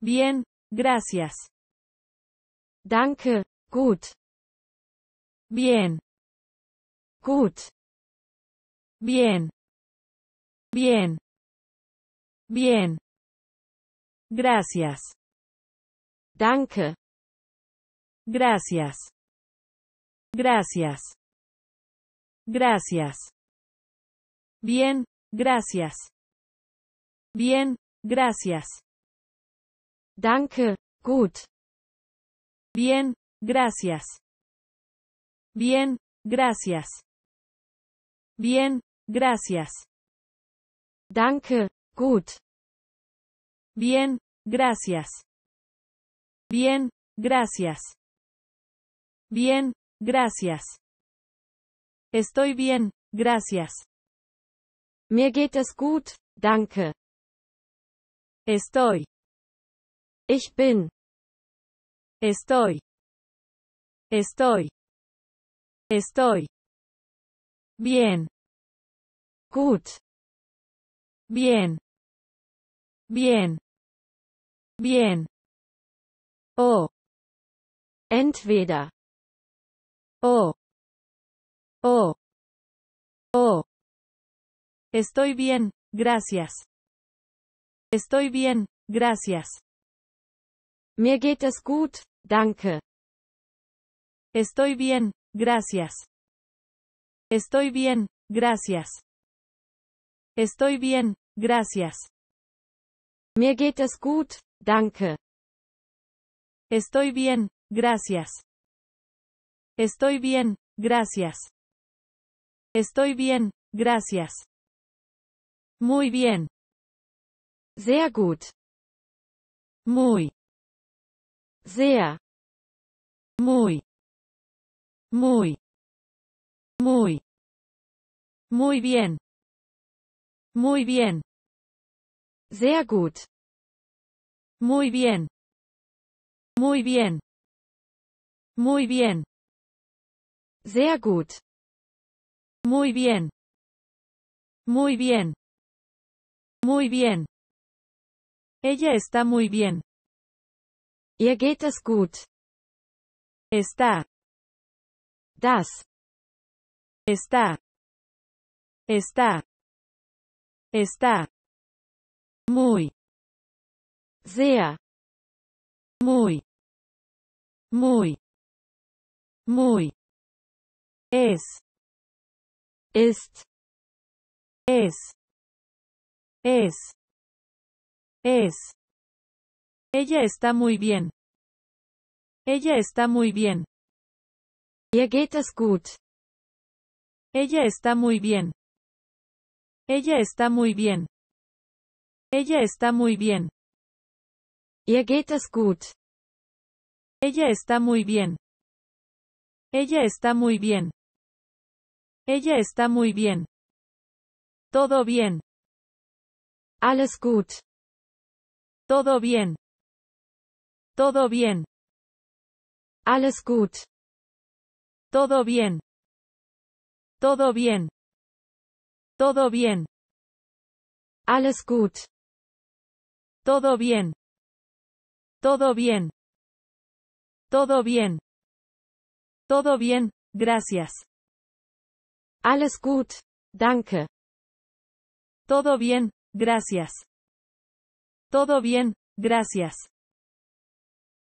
Bien, gracias. Danke, gut. Bien. Gut. Bien. Bien. Bien. Gracias. Danke. Gracias. Gracias. Gracias. Bien, gracias. Bien, gracias. Danke, gut. Bien, gracias. Bien, gracias. Bien, gracias. Danke, gut. Bien, gracias. Bien, gracias. Bien, gracias. Estoy bien, gracias. Mir geht es gut, danke. Estoy. Ich bin. Estoy. Estoy. Estoy. Bien. Gut. Bien. Bien. Bien. Oh. Entweder. Oh. Oh. Oh. Estoy bien, gracias. Estoy bien, gracias. Mir geht es gut, danke. Estoy bien, gracias. Estoy bien, gracias. Estoy bien, gracias. Mir geht es gut, danke. Estoy bien, gracias. Estoy bien, gracias. Estoy bien, gracias. Muy bien. Sehr gut. Muy sea muy muy muy muy bien muy bien sehr gut muy bien muy bien muy bien sehr gut muy bien muy bien muy bien ella está muy bien Ihr geht es gut. Está. Das. Está. Está. Está. Muy. Sehr. Muy. Muy. Muy. Es. Ist. Es. Es. Es. Ella está muy bien. Ella está muy bien. Ihr geht es gut. Ella está muy bien. Ella está muy bien. Ella está muy bien. Ella está muy bien. Ella está muy bien. Ella está muy bien. Todo bien. Alles gut. Todo bien. Todo bien. Alles gut. Todo bien. Todo bien. Todo bien. Alles gut. Todo bien. Todo bien. Todo bien. Todo bien, gracias. Alles gut, danke. Todo bien, gracias. Todo bien, gracias.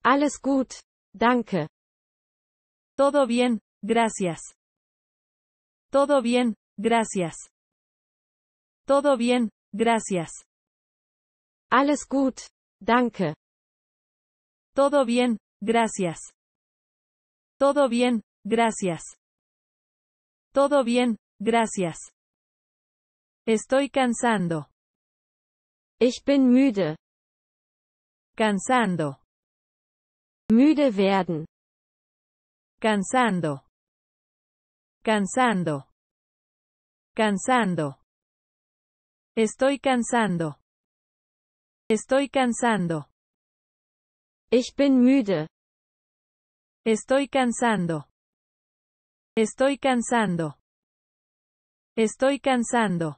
Alles gut. Danke. Todo bien, gracias. Todo bien, gracias. Todo bien, gracias. Alles gut. Danke. Todo bien, gracias. Todo bien, gracias. Todo bien, gracias. Estoy cansando. Ich bin müde. Cansando müde werden, cansando, cansando, cansando. Estoy cansando. Estoy cansando. Ich bin müde. Estoy cansando. Estoy cansando. Estoy cansando.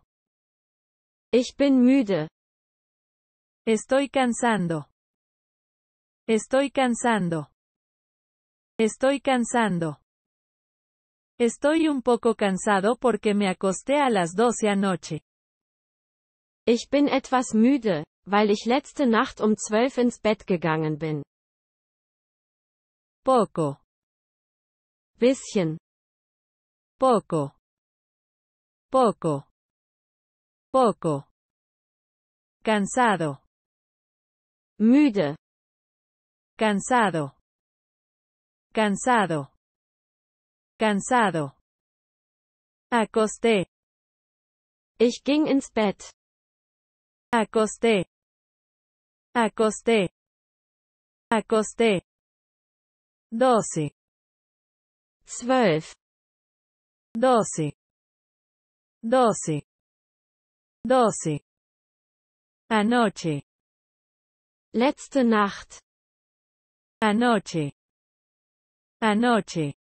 Ich bin müde. Estoy cansando. Estoy cansando. Estoy cansando. Estoy un poco cansado porque me acosté a las 12 anoche. Ich bin etwas müde, weil ich letzte Nacht um zwölf ins Bett gegangen bin. Poco. Bisschen. Poco. Poco. Poco. Cansado. Müde cansado, cansado, cansado. Acosté. Ich ging ins Bett. Acosté. Acosté. Acosté. Doce. Zwölf. Doce. Doce. Doce. Anoche. Letzte Nacht. Anoche. Anoche.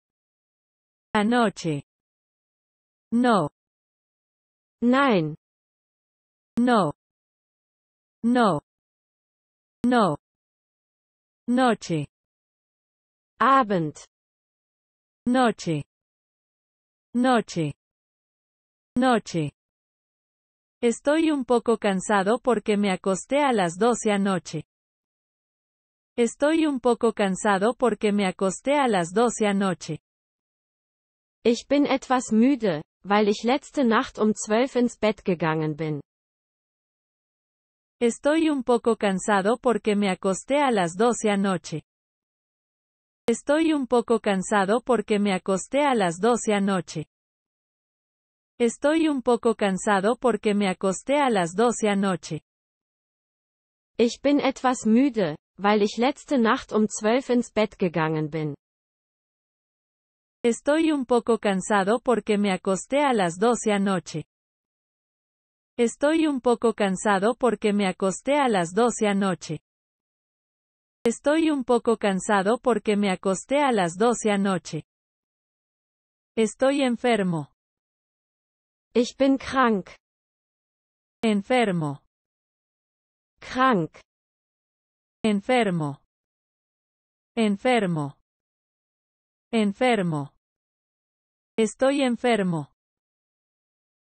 Anoche. No. nine. No. No. No. Noche. Abend. Noche. Noche. Noche. Estoy un poco cansado porque me acosté a las 12 anoche. Estoy un poco cansado porque me acosté a las 12 anoche. Ich bin etwas müde, weil ich letzte Nacht um 12 ins Bett gegangen bin. Estoy un poco cansado porque me acosté a las 12 anoche. Estoy un poco cansado porque me acosté a las 12 anoche. Estoy un poco cansado porque me acosté a las 12 anoche. Ich bin etwas müde, weil ich letzte Nacht um zwölf ins Bett gegangen bin. Estoy un poco cansado porque me acosté a las doce anoche. Estoy un poco cansado porque me acosté a las doce anoche. Estoy un poco cansado porque me acosté a las doce anoche. Estoy enfermo. Ich bin krank. Enfermo. Krank. enfermo, enfermo, enfermo. Estoy enfermo.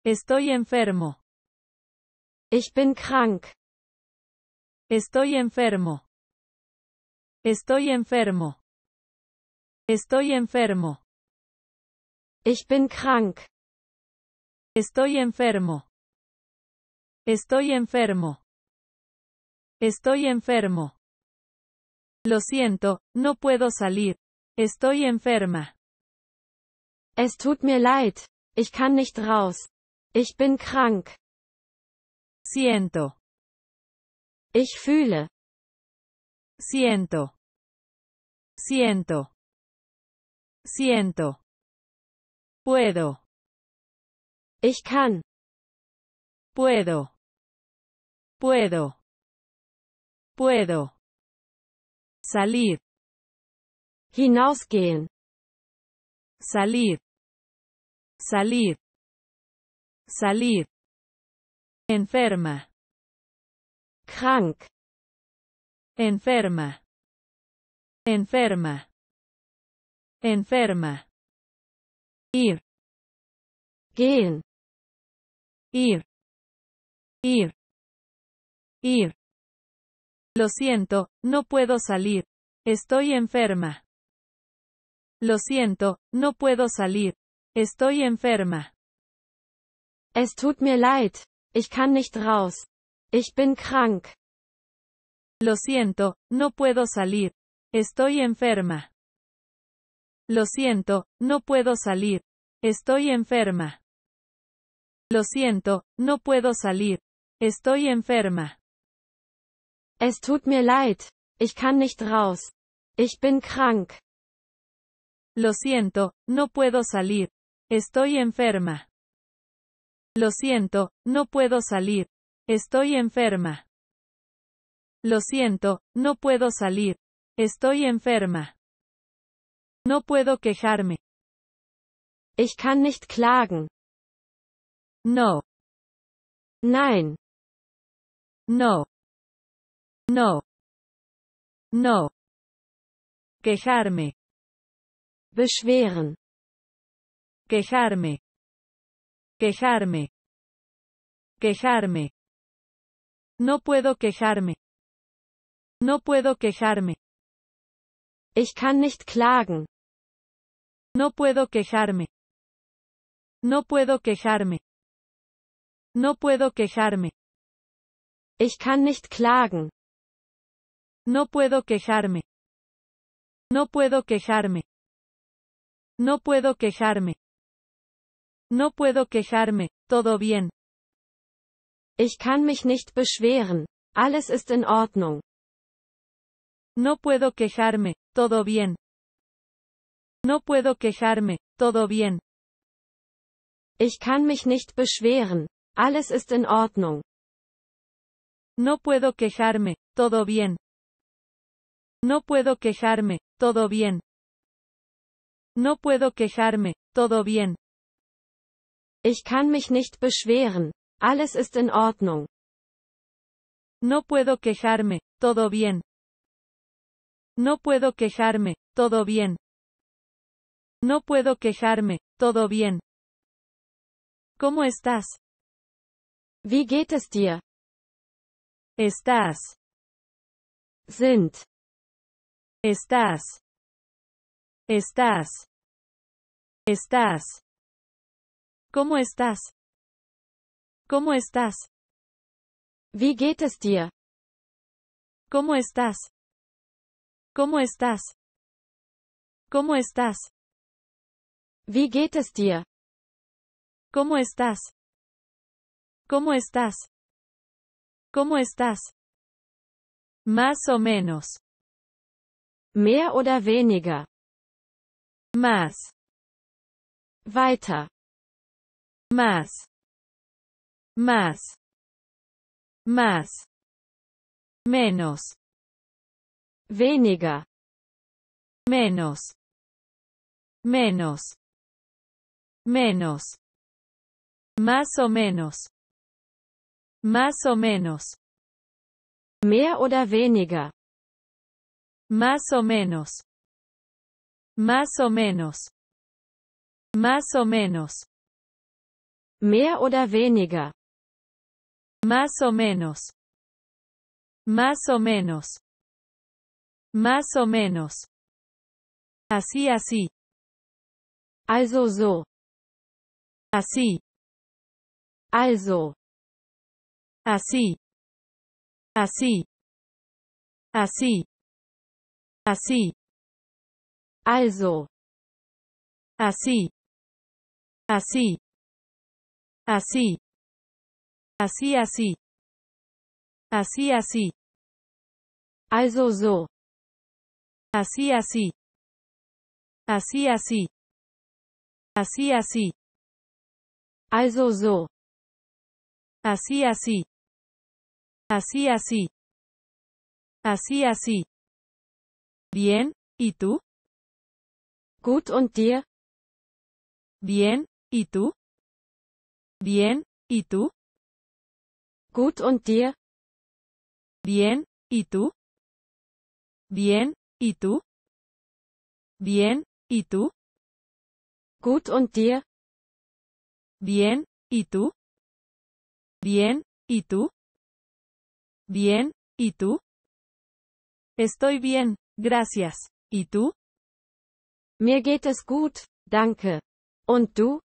Estoy enfermo. Ich bin krank. Estoy enfermo. Estoy enfermo. Estoy enfermo. Ich bin krank. Estoy enfermo. Estoy enfermo. Estoy enfermo. Lo siento, no puedo salir. Estoy enferma. Es tut mir leid. Ich kann nicht raus. Ich bin krank. Siento. Ich fühle. Siento. Siento. Siento. Puedo. Ich kann. Puedo. Puedo. Puedo salir, hinausgehen, salir, salir, salir, enferma, krank, enferma, enferma, enferma, ir, gehen, ir, ir, ir, lo siento, no puedo salir. Estoy enferma. Lo siento, no puedo salir. Estoy enferma. Es tut mir leid. Ich kann nicht raus. Ich bin krank. Lo siento, no puedo salir. Estoy enferma. Lo siento, no puedo salir. Estoy enferma. Lo siento, no puedo salir. Estoy enferma. Es tut mir leid. Ich kann nicht raus. Ich bin krank. Lo siento, no puedo salir. Estoy enferma. Lo siento, no puedo salir. Estoy enferma. Lo siento, no puedo salir. Estoy enferma. No puedo quejarme. Ich kann nicht klagen. No. Nein. No. No. No. Quejarme. Beschweren. Quejarme. Quejarme. Quejarme. No puedo quejarme. No puedo quejarme. Ich kann nicht klagen. No puedo quejarme. No puedo quejarme. No puedo quejarme. Ich kann nicht klagen. No puedo quejarme. No puedo quejarme. No puedo quejarme. No puedo quejarme, todo bien. Ich kann mich nicht beschweren. Alles ist in Ordnung. No puedo quejarme, todo bien. No puedo quejarme, todo bien. Ich kann mich nicht beschweren. Alles ist in Ordnung. No puedo quejarme, todo bien. No puedo quejarme, todo bien. No puedo quejarme, todo bien. Ich kann mich nicht beschweren. Alles ist in Ordnung. No puedo quejarme, todo bien. No puedo quejarme, todo bien. No puedo quejarme, todo bien. ¿Cómo estás? Wie geht es dir? Estás. Sind. Estás. Estás. Estás. ¿Cómo estás? ¿Cómo estás? Wie ¿Cómo estás? ¿Cómo estás? ¿Cómo estás? Wie ¿Cómo estás? ¿Cómo estás? ¿Cómo estás? Más o menos. Mehr oder weniger. Maß. Weiter. Maß. Maß. Maß. Menos. Weniger. Menos. Menos. Menos. Más o menos. Más o menos. Mehr oder weniger. Más o menos. Más o menos. Más o menos. Mehr oder weniger. Más o menos. Más o menos. Más o menos. Así así. Also so. Así. Also. Así. Así. Así. Así. Also. Así. Así. Así. Así así. Así así. Also so. Así así. Así así. Así así. Also so. Así así. Así así. Así así. Bien, ¿y tú? Gut und dir? Bien, ¿y tú? Bien, ¿y tú? Gut und dir? Bien, ¿y tú? Bien, ¿y tú? Bien, ¿y tú? Gut und dir? Bien, ¿y tú? Bien, ¿y tú? Bien, ¿y tú? Estoy bien. Gracias. ¿Y tú? Mir geht es gut, danke. ¿Und tú?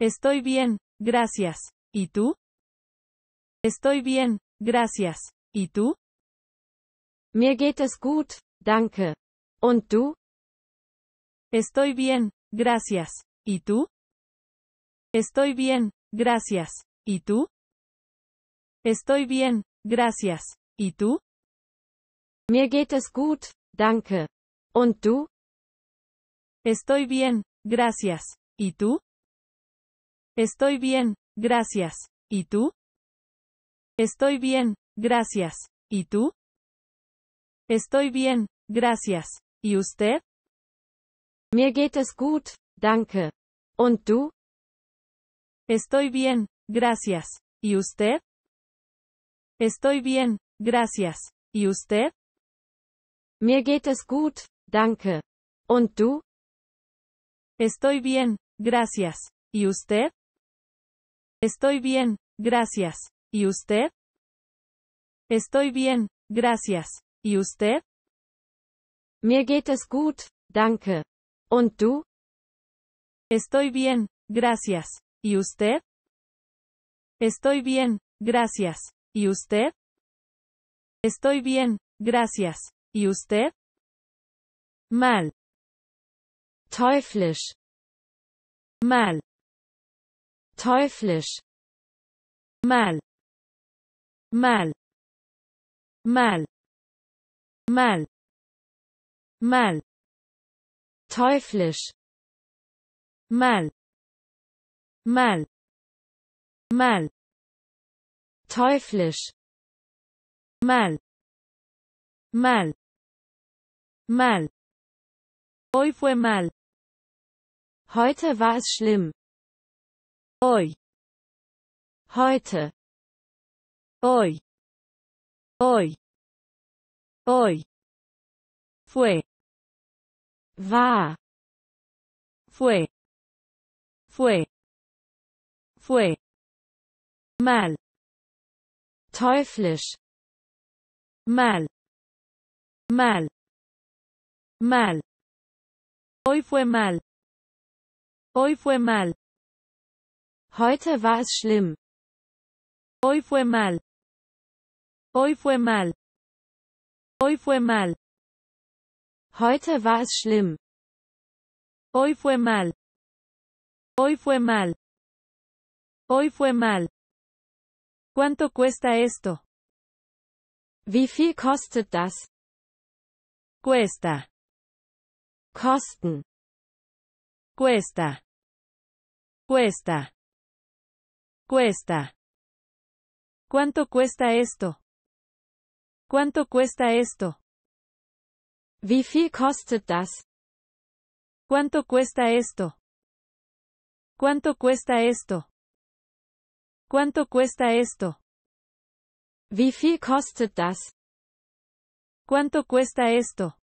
Estoy bien, gracias. ¿Y tú? Estoy bien, gracias. ¿Y tú? Mir geht es gut, danke. ¿Und tú? Estoy bien, gracias. ¿Y tú? Estoy bien, gracias. ¿Y tú? Estoy bien, gracias. ¿Y tú? Mir geht es gut, danke. Und du? Estoy bien, gracias. ¿Y tú? Estoy bien, gracias. ¿Y tú? Estoy bien, gracias. ¿Y tú? Estoy bien, gracias. ¿Y usted? Mir geht es gut, danke. ¿Und tú? Estoy bien, gracias. ¿Y usted? Estoy bien, gracias. ¿Y usted? Mir geht es gut, danke. Und du? Estoy bien, gracias. ¿Y usted? Estoy bien, gracias. ¿Y usted? Estoy bien, gracias. ¿Y usted? Mir geht es gut, danke. ¿Und du? Estoy bien, gracias. ¿Y usted? Estoy bien, gracias. ¿Y usted? Estoy bien, gracias. Y usted? Mal. Teuflisch. Mal. Teuflisch. Mal. Mal. Mal. Mal. Mal. Teuflisch. Mal. Mal. Mal. Teuflisch. Mal. Mal. Mal. Hoy fue mal. Heute war es schlimm. Hoy. Heute. Hoy. Hoy. Hoy. Fue. War. Fue. Fue. Fue. Mal. Teuflisch. Mal. Mal. Mal. Hoy fue mal. Hoy fue mal. Heute war es schlimm. Hoy fue mal. Hoy fue mal. Hoy fue mal. Heute war es schlimm. Hoy fue mal. Hoy fue mal. Hoy fue mal. ¿Cuánto cuesta esto? Wie viel kostet das? Cuesta. Cuesta. Cuesta. Cuesta. ¿Cuánto cuesta esto? ¿Cuánto cuesta esto? Wie kostet ¿Cuánto cuesta esto? ¿Cuánto cuesta esto? ¿Cuánto cuesta esto? Wie kostet ¿Cuánto cuesta esto?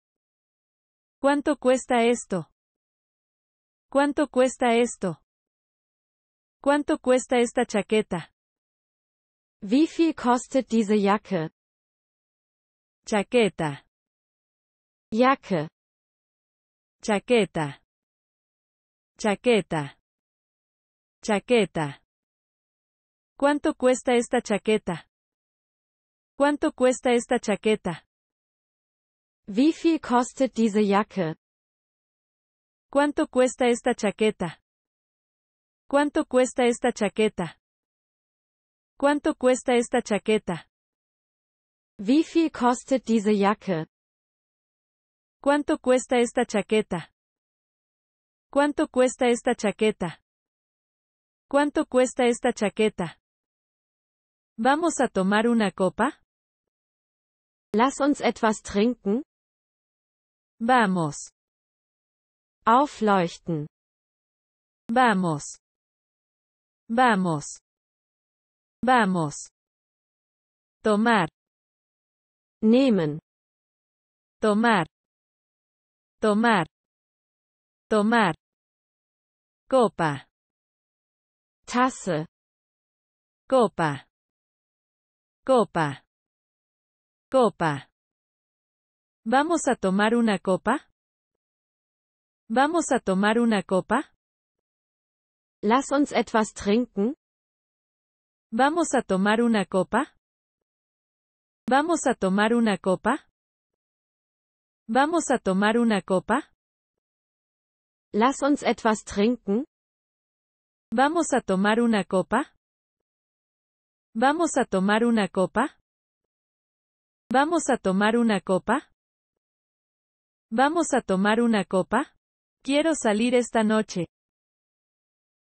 ¿Cuánto cuesta esto? ¿Cuánto cuesta esto? ¿Cuánto cuesta esta chaqueta? Wie viel kostet diese Jacke? Chaqueta. Jacke. Chaqueta. Chaqueta. Chaqueta. ¿Cuánto cuesta esta chaqueta? ¿Cuánto cuesta esta chaqueta? ¿Cuánto cuesta esta chaqueta? ¿Cuánto cuesta esta chaqueta? ¿Cuánto cuesta esta chaqueta? Wie ¿Cuánto cuesta esta chaqueta? ¿Cuánto cuesta esta chaqueta? ¿Cuánto cuesta esta chaqueta? ¿Vamos a tomar una copa? Lass uns etwas trinken. Vamos. Aufleuchten. Vamos. Vamos. Vamos. Tomar. Nehmen. Tomar. Tomar. Tomar. Copa. Tasse. Copa. Copa. Copa. ¿Vamos a tomar una copa? ¿Vamos a tomar una copa? Lass uns etwas trinken. ¿Vamos a tomar una copa? ¿Vamos a tomar una copa? ¿Vamos a tomar una copa? Lass uns etwas trinken. ¿Vamos a tomar una copa? ¿Vamos a tomar una copa? ¿Vamos a tomar una copa? ¿Vamos a tomar una copa? Quiero salir esta noche.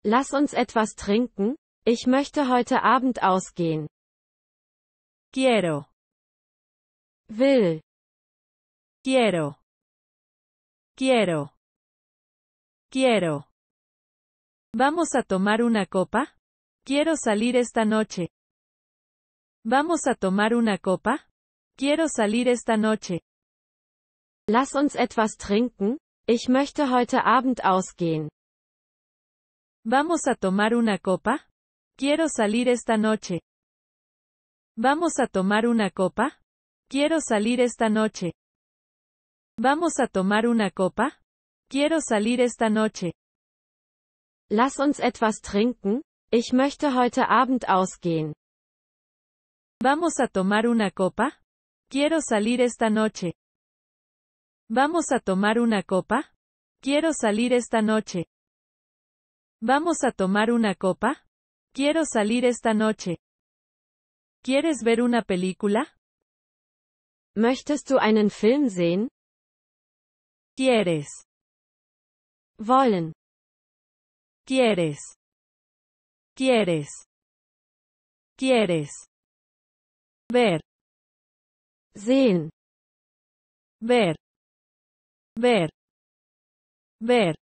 Lass uns etwas trinken. Ich möchte heute Abend ausgehen. Quiero. Will. Quiero. Quiero. Quiero. ¿Vamos a tomar una copa? Quiero salir esta noche. ¿Vamos a tomar una copa? Quiero salir esta noche. Lass uns etwas trinken? Ich möchte heute Abend ausgehen. Vamos a tomar una copa? Quiero salir esta noche. Vamos a tomar una copa? Quiero salir esta noche. Vamos a tomar una copa? Quiero salir esta noche. Lass uns etwas trinken? Ich möchte heute Abend ausgehen. Vamos a tomar una copa? Quiero salir esta noche. ¿Vamos a tomar una copa? Quiero salir esta noche. ¿Vamos a tomar una copa? Quiero salir esta noche. ¿Quieres ver una película? Möchtest du einen Film sehen? ¿Quieres? Wollen. ¿Quieres? ¿Quieres? ¿Quieres? Ver. Sehen. Ver ver, ver,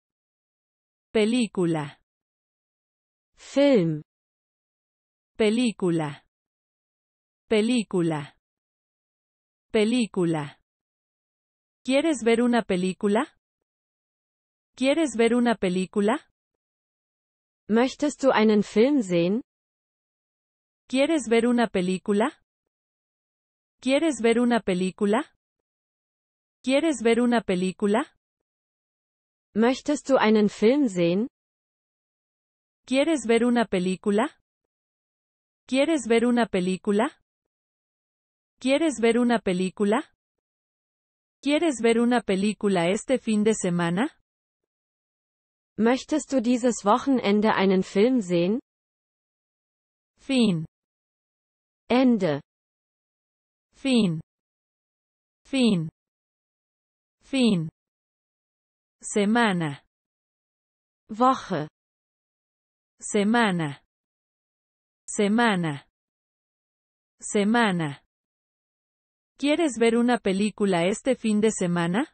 película, film, película, película, película. ¿Quieres ver una película? ¿Quieres ver una película? Möchtest du einen Film sehen? ¿Quieres ver una película? ¿Quieres ver una película? ¿Quieres ver una película? Möchtest du einen Film sehen? ¿Quieres ver una película? ¿Quieres ver una película? ¿Quieres ver una película? ¿Quieres ver una película este fin de semana? Möchtest du dieses Wochenende einen Film sehen? Fin. Ende. Fin. Fin. Fin. Semana. Woche. Semana. Semana. Semana. ¿Quieres ver una película este fin de semana?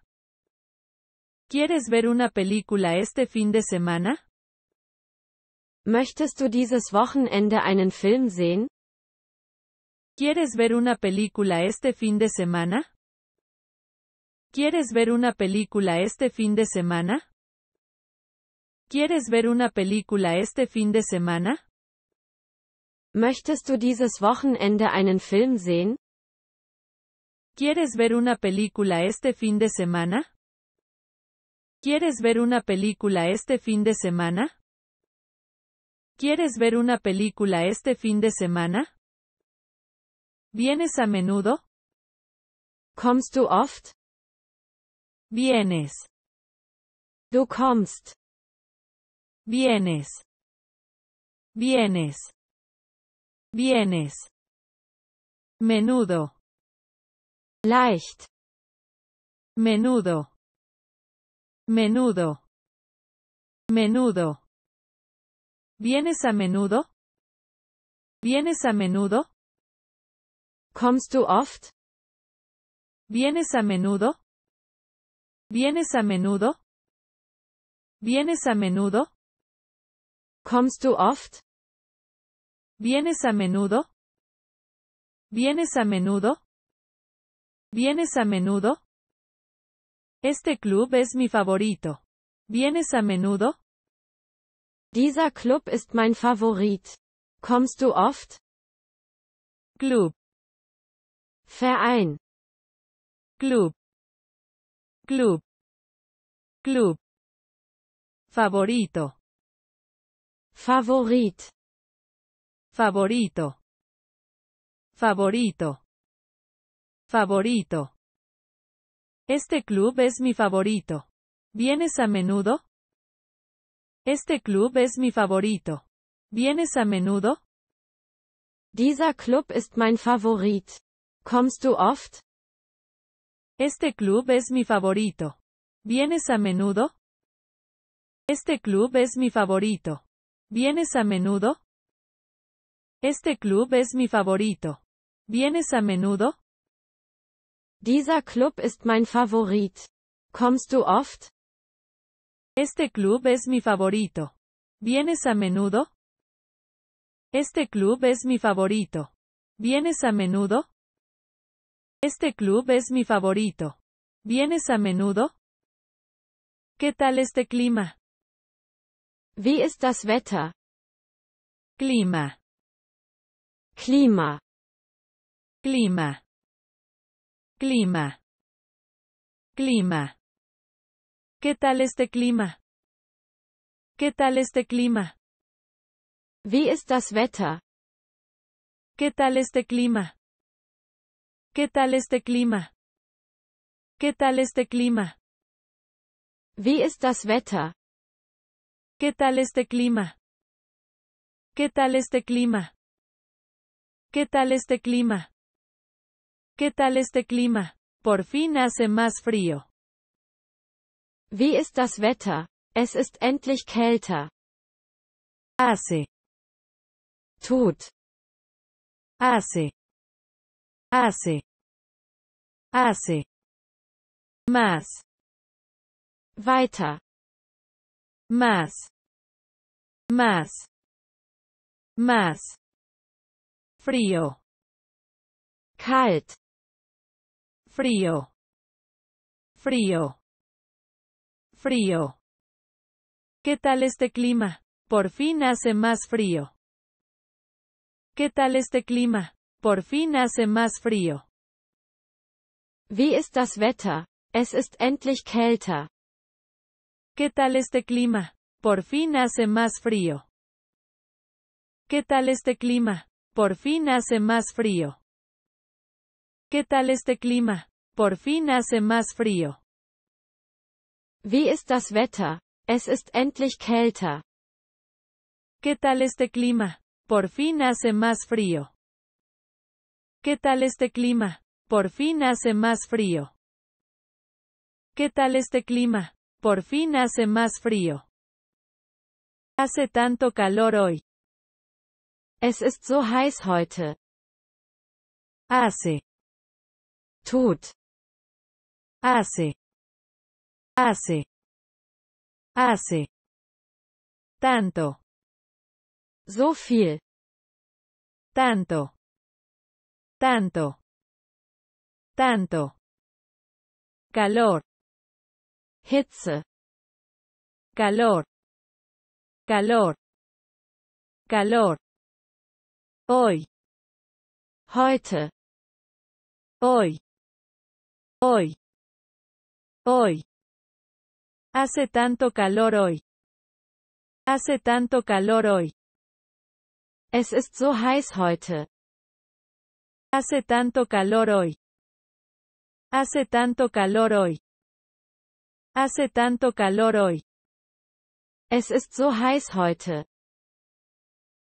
¿Quieres ver una película este fin de semana? Möchtest du dieses Wochenende einen Film sehen? ¿Quieres ver una película este fin de semana? ¿Quieres ver una película este fin de semana? ¿Quieres ver una película este fin de semana? Möchtest du dieses Wochenende einen Film sehen? ¿Quieres ver una película este fin de semana? ¿Quieres ver una película este fin de semana? ¿Quieres ver una película este fin de semana? ¿Vienes a menudo? Comes oft? Vienes. Du kommst. Vienes. Vienes. Vienes. Menudo. Leicht. Menudo. Menudo. Menudo. ¿Vienes a menudo? ¿Vienes a menudo? Kommst du oft? ¿Vienes a menudo? ¿Vienes a menudo? ¿Vienes a menudo? comes du oft? ¿Vienes a menudo? ¿Vienes a menudo? ¿Vienes a menudo? Este club es mi favorito. ¿Vienes a menudo? Dieser Club ist mein Favorit. Kommst du oft? Club. Verein. Club club, club, favorito, favorit, favorito, favorito, favorito. Este club es mi favorito. ¿Vienes a menudo? Este club es mi favorito. ¿Vienes a menudo? Dieser Club ist mein Favorit. Kommst du oft? Este club es mi favorito. ¿Vienes a menudo? Este club es mi favorito. ¿Vienes a menudo? Este club es mi favorito. ¿Vienes a menudo? Dieser Club ist mein Favorit. Kommst du oft? Este club es mi favorito. ¿Vienes a menudo? Este club es mi favorito. ¿Vienes a menudo? Este club es mi favorito. ¿Vienes a menudo? ¿Qué tal este clima? Vi ist das Wetter? Clima. Clima Clima. Clima. Clima. ¿Qué tal este clima? ¿Qué tal este clima? Wie ist das Wetter? ¿Qué tal este clima? ¿Qué tal este clima? ¿Qué tal este clima? Wie ist das Wetter? ¿Qué tal este clima? ¿Qué tal este clima? ¿Qué tal este clima? ¿Qué tal este clima? Por fin hace más frío. Wie ist das Wetter? Es ist endlich kälter. Hace. Tut. Hace. Hace. hace más weiter más más más frío kalt frío frío frío ¿Qué tal este clima? Por fin hace más frío. ¿Qué tal este clima? Por fin hace más frío. Wie ist das Wetter? Es ist endlich kälter. ¿Qué tal este clima? Por fin hace más frío. ¿Qué tal este clima? Por fin hace más frío. ¿Qué tal este clima? Por fin hace más frío. Wie ist das Wetter? Es ist endlich kälter. ¿Qué tal este clima? Por fin hace más frío. ¿Qué tal este clima? Por fin hace más frío. ¿Qué tal este clima? Por fin hace más frío. Hace tanto calor hoy. Es ist so heiß heute. Hace. Tut. Hace. Hace. Hace. Tanto. So viel. Tanto. Tanto tanto, calor, Hitze, calor, calor, calor, hoy, heute, hoy, hoy, hoy, hace tanto calor hoy, hace tanto calor hoy, es ist so heiß heute, hace tanto calor hoy, Hace tanto calor hoy. Hace tanto calor hoy. Es ist so heiß heute.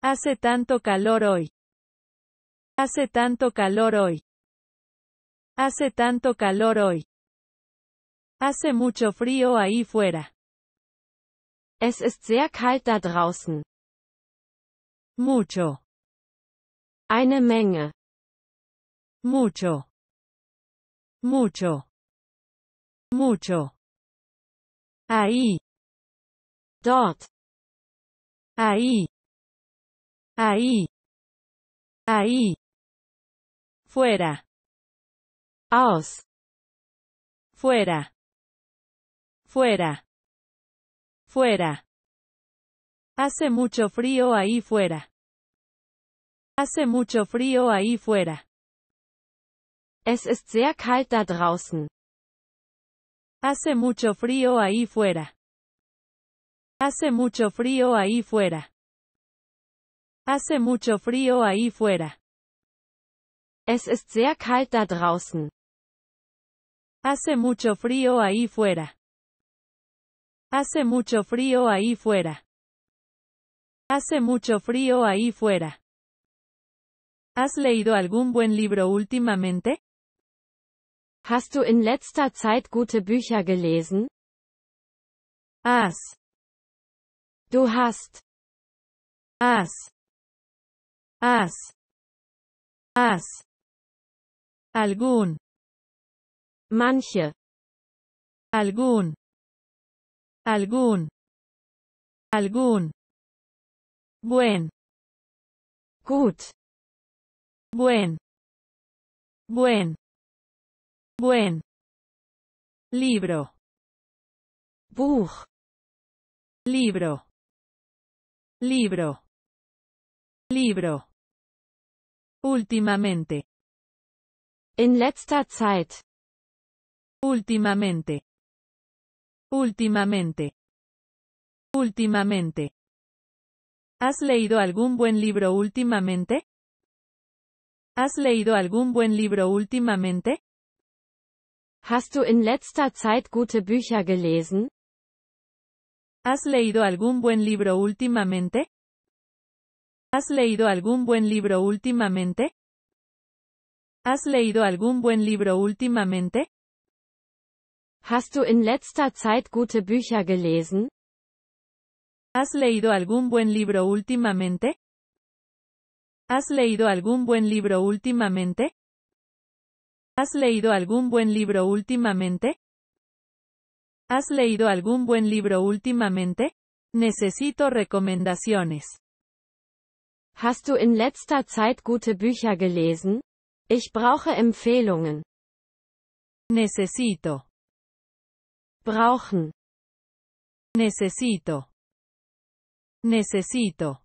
Hace tanto calor hoy. Hace tanto calor hoy. Hace tanto calor hoy. Hace mucho frío ahí fuera. Es ist sehr kalt da draußen. Mucho. Eine Menge. Mucho mucho, mucho. Ahí. Dot. Ahí. Ahí. Ahí. Fuera. Aus. Fuera. Fuera. Fuera. Hace mucho frío ahí fuera. Hace mucho frío ahí fuera. Es ist sehr kalt da draußen. Hace mucho frío ahí fuera. Hace mucho frío ahí fuera. Hace mucho frío ahí fuera. Es ist sehr kalt da draußen. Hace mucho frío ahí fuera. Hace mucho frío ahí fuera. Hace mucho frío ahí fuera. ¿Has leído algún buen libro últimamente? Hast du in letzter Zeit gute Bücher gelesen? As. Du hast. As. As. As. Algun. Manche. Algun. Algun. Algun. Buen. Gut. Buen. Buen. Buen. Libro. Buch. Libro. Libro. Libro. Últimamente. en letzter Zeit. Últimamente. Últimamente. Últimamente. ¿Has leído algún buen libro últimamente? ¿Has leído algún buen libro últimamente? Hast du in letzter Zeit gute Bücher gelesen? ¿Has leído algún buen libro últimamente? ¿Has leído algún buen libro últimamente? ¿Has leído algún buen libro últimamente? Hast du in letzter Zeit gute Bücher gelesen? ¿Has leído algún buen libro últimamente? ¿Has leído algún buen libro últimamente? ¿Has leído algún buen libro últimamente? ¿Has leído algún buen libro últimamente? Necesito recomendaciones. ¿Has du in letzter Zeit gute Bücher gelesen? Ich brauche Empfehlungen. Necesito. Brauchen. Necesito. Necesito.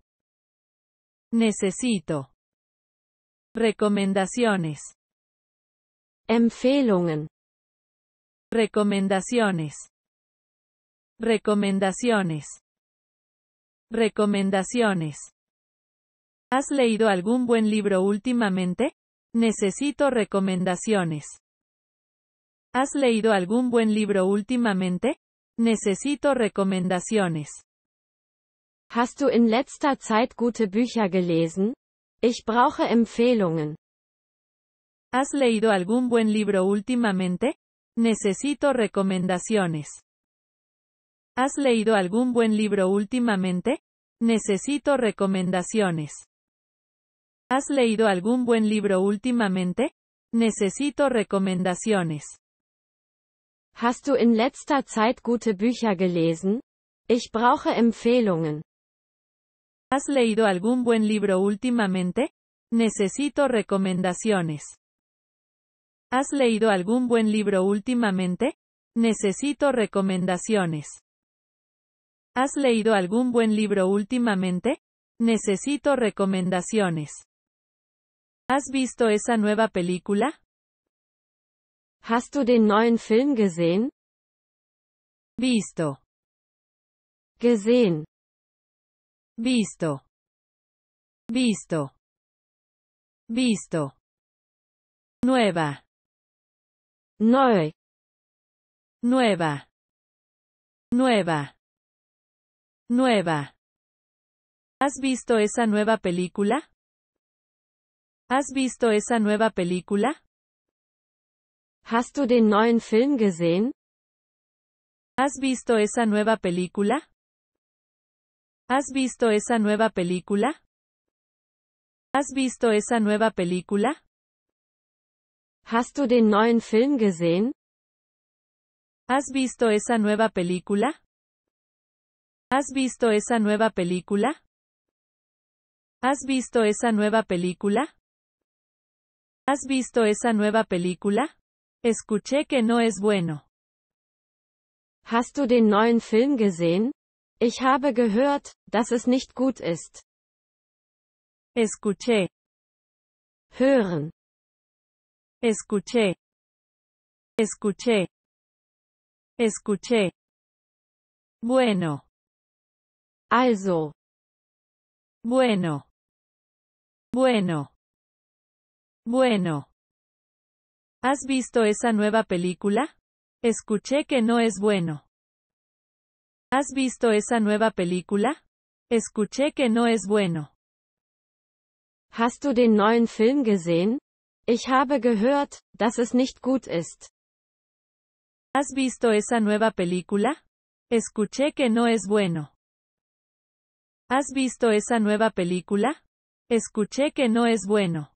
Necesito. Recomendaciones. Empfehlungen. Recomendaciones. Recomendaciones. Recomendaciones. ¿Has leído algún buen libro últimamente? Necesito recomendaciones. ¿Has leído algún buen libro últimamente? Necesito recomendaciones. Hast du in letzter Zeit gute Bücher gelesen? Ich brauche Empfehlungen. ¿Has leído algún buen libro últimamente? Necesito recomendaciones. ¿Has leído algún buen libro últimamente? Necesito recomendaciones. ¿Has leído algún buen libro últimamente? Necesito recomendaciones. Hast du in letzter Zeit gute Bücher gelesen? Ich brauche Empfehlungen. ¿Has leído algún buen libro últimamente? Necesito recomendaciones. ¿Has leído algún buen libro últimamente? Necesito recomendaciones. ¿Has leído algún buen libro últimamente? Necesito recomendaciones. ¿Has visto esa nueva película? Hast du den neuen Film gesehen? Visto. Gesehen. Visto. Visto. Visto. Nueva. Nueva. Nueva. Nueva. ¿Has visto esa nueva película? ¿Has visto esa nueva película? ¿Has du den neuen Film gesehen? ¿Has visto esa nueva película? ¿Has visto esa nueva película? ¿Has visto esa nueva película? Hast du den neuen Film gesehen? ¿Has visto esa nueva película? ¿Has visto esa nueva película? ¿Has visto esa nueva película? ¿Has visto esa nueva película? Escuché que no es bueno. Hast du den neuen Film gesehen? Ich habe gehört, dass es nicht gut ist. Escuché. Hören. Escuché. Escuché. Escuché. Bueno. Also. Bueno. Bueno. Bueno. ¿Has visto esa nueva película? Escuché que no es bueno. ¿Has visto esa nueva película? Escuché que no es bueno. Hast du den neuen Film gesehen? Ich habe gehört, dass es nicht gut ist. ¿Has visto esa nueva película? Escuché que no es bueno. ¿Has visto esa nueva película? Escuché que no es bueno.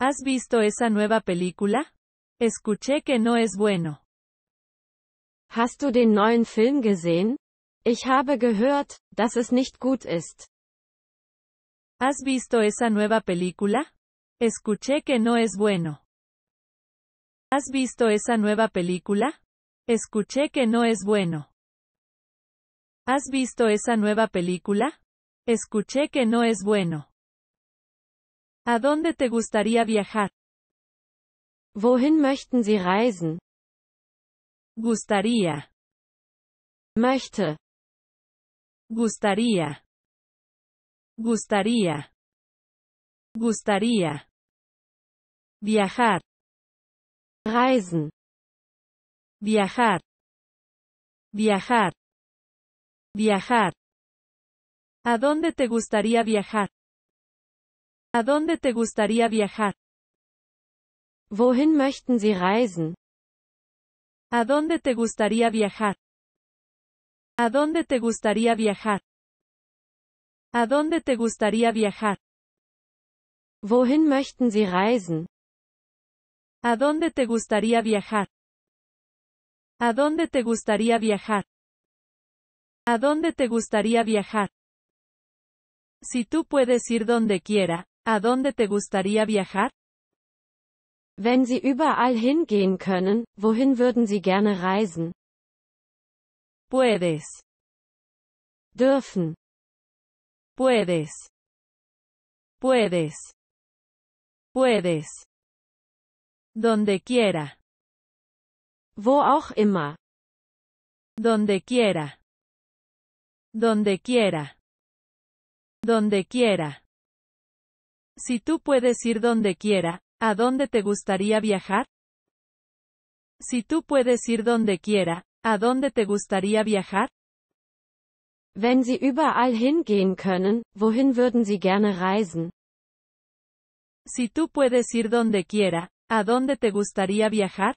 ¿Has visto esa nueva película? Escuché que no es bueno. Hast du den neuen Film gesehen? Ich habe gehört, dass es nicht gut ist. ¿Has visto esa nueva película? Escuché que no es bueno. ¿Has visto esa nueva película? Escuché que no es bueno. ¿Has visto esa nueva película? Escuché que no es bueno. ¿A dónde te gustaría viajar? Wohin möchten Sie reisen? Gustaría. Möchte. Gustaría. Gustaría. Gustaría. Viajar. Reisen. Viajar. Viajar. Viajar. ¿A dónde te gustaría viajar? ¿A dónde te gustaría viajar? Wohin möchten Sie reisen? ¿A dónde te gustaría viajar? ¿A dónde te gustaría viajar? ¿A dónde te gustaría viajar? Wohin möchten Sie reisen? ¿A dónde te gustaría viajar? ¿A dónde te gustaría viajar? ¿A dónde te gustaría viajar? Si tú puedes ir donde quiera, ¿a dónde te gustaría viajar? Wenn Sie überall hingehen können, wohin würden Sie gerne reisen? Puedes. Dürfen. Puedes. Puedes. Puedes. Donde quiera. Wo auch immer. Donde quiera. Donde quiera. Donde quiera. Si tú puedes ir donde quiera, ¿a dónde te gustaría viajar? Si tú puedes ir donde quiera, ¿a dónde te gustaría viajar? Wenn Sie überall hingehen können, wohin würden Sie gerne reisen? Si tú puedes ir donde quiera, ¿A dónde te gustaría viajar?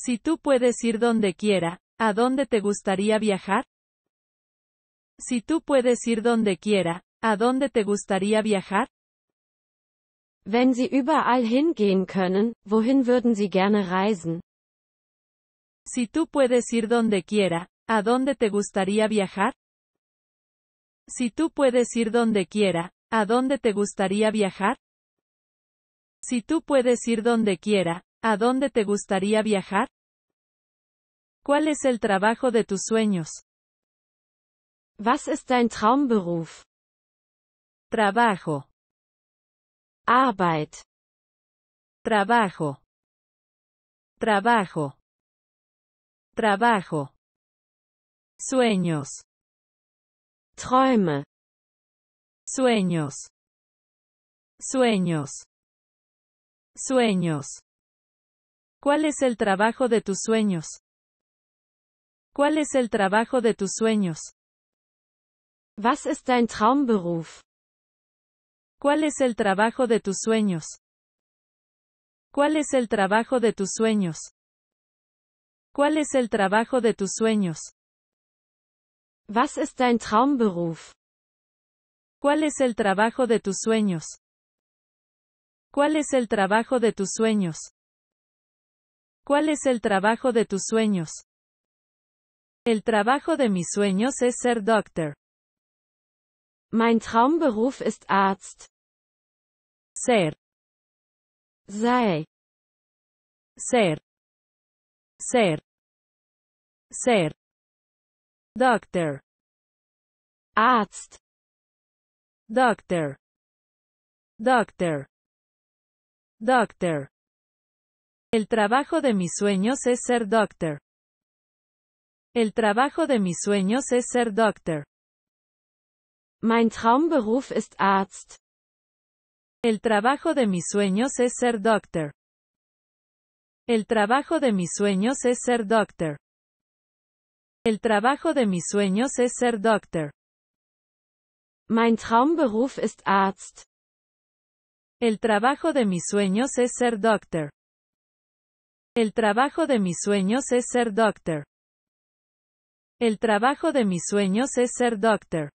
Si tú puedes ir donde quiera, ¿a dónde te gustaría viajar? Si tú puedes ir donde quiera, ¿a dónde te gustaría viajar? Wenn Sie überall hingehen können, wohin würden Sie gerne reisen? Si tú puedes ir donde quiera, ¿a dónde te gustaría viajar? Si tú puedes ir donde quiera, ¿a dónde te gustaría viajar? Si tú puedes ir donde quiera, ¿a dónde te gustaría viajar? ¿Cuál es el trabajo de tus sueños? Was ist dein Traumberuf? Trabajo. Arbeit. Trabajo. Trabajo. Trabajo. Sueños. Träume. Sueños. Sueños. Sueños. ¿Cuál es el trabajo de tus sueños? ¿Cuál es el trabajo de tus sueños? Was ist dein Traumberuf? ¿Cuál es el trabajo de tus sueños? ¿Cuál es el trabajo de tus sueños? ¿Cuál es el trabajo de tus sueños? ¿Cuál es el trabajo de tus sueños? ¿Cuál es el trabajo de tus sueños? ¿Cuál es el trabajo de tus sueños? El trabajo de mis sueños es ser doctor. Mein Traumberuf ist Arzt. Ser. Sei. Ser. Ser. Ser. Doctor. Arzt. Doctor. Doctor. Doctor. El trabajo de mis sueños es ser doctor. El trabajo de mis sueños es ser doctor. Mein Traumberuf ist Arzt. El trabajo de mis sueños es ser doctor. El trabajo de mis sueños es ser doctor. El trabajo de mis sueños es ser doctor. Mein Traumberuf ist Arzt. El trabajo de mis sueños es ser doctor. El trabajo de mis sueños es ser doctor. El trabajo de mis sueños es ser doctor.